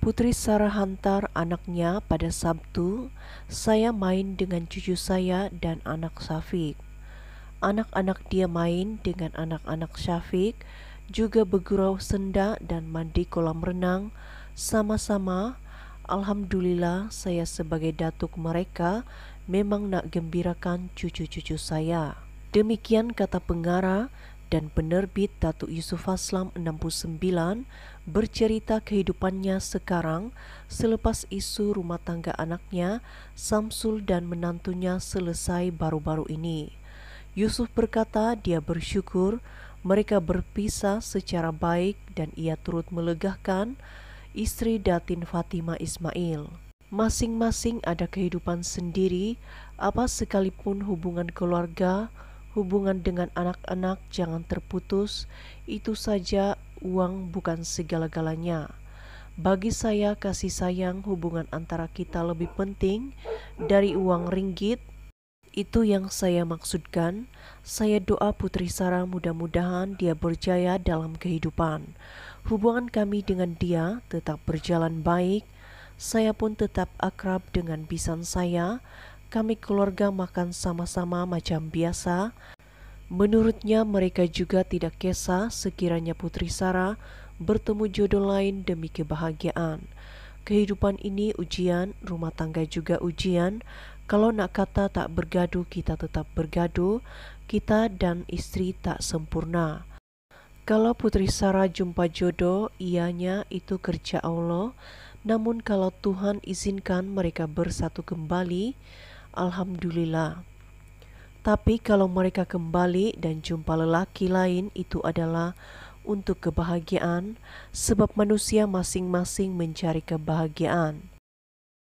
Putri Sarah hantar anaknya pada Sabtu, saya main dengan cucu saya dan anak Syafiq. Anak-anak dia main dengan anak-anak Syafiq, juga bergurau senda dan mandi kolam renang sama-sama. Alhamdulillah saya sebagai datuk mereka memang nak gembirakan cucu-cucu saya. Demikian kata pengarah dan penerbit Datuk Yusuf Aslam 69 bercerita kehidupannya sekarang selepas isu rumah tangga anaknya Samsul dan menantunya selesai baru-baru ini. Yusuf berkata dia bersyukur mereka berpisah secara baik dan ia turut melegakan istri Datin Fatima Ismail. Masing-masing ada kehidupan sendiri, apa sekalipun hubungan keluarga, Hubungan dengan anak-anak jangan terputus, itu saja uang bukan segala-galanya. Bagi saya, kasih sayang hubungan antara kita lebih penting dari uang ringgit. Itu yang saya maksudkan. Saya doa Putri Sarah mudah-mudahan dia berjaya dalam kehidupan. Hubungan kami dengan dia tetap berjalan baik. Saya pun tetap akrab dengan pisan saya kami keluarga makan sama-sama macam biasa. Menurutnya mereka juga tidak kesah sekiranya Putri Sarah bertemu jodoh lain demi kebahagiaan. Kehidupan ini ujian, rumah tangga juga ujian. Kalau nak kata tak bergaduh, kita tetap bergaduh. Kita dan istri tak sempurna. Kalau Putri Sarah jumpa jodoh, ianya itu kerja Allah. Namun kalau Tuhan izinkan mereka bersatu kembali, Alhamdulillah. Tapi kalau mereka kembali dan jumpa lelaki lain itu adalah untuk kebahagiaan sebab manusia masing-masing mencari kebahagiaan.